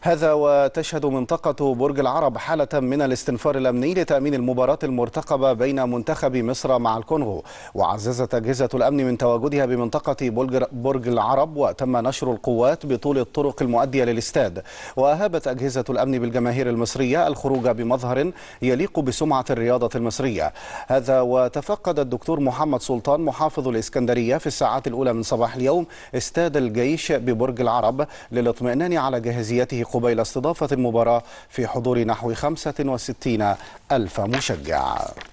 هذا وتشهد منطقة برج العرب حالة من الاستنفار الأمني لتأمين المباراة المرتقبة بين منتخب مصر مع الكونغو وعززت أجهزة الأمن من تواجدها بمنطقة برج العرب وتم نشر القوات بطول الطرق المؤدية للاستاد وأهابت أجهزة الأمن بالجماهير المصرية الخروج بمظهر يليق بسمعة الرياضة المصرية هذا وتفقد الدكتور محمد سلطان محافظ الإسكندرية في الساعات الأولى من صباح اليوم استاد الجيش ببرج العرب للاطمئنان على جاهزيته قبيل استضافة المباراة في حضور نحو 65 ألف مشجع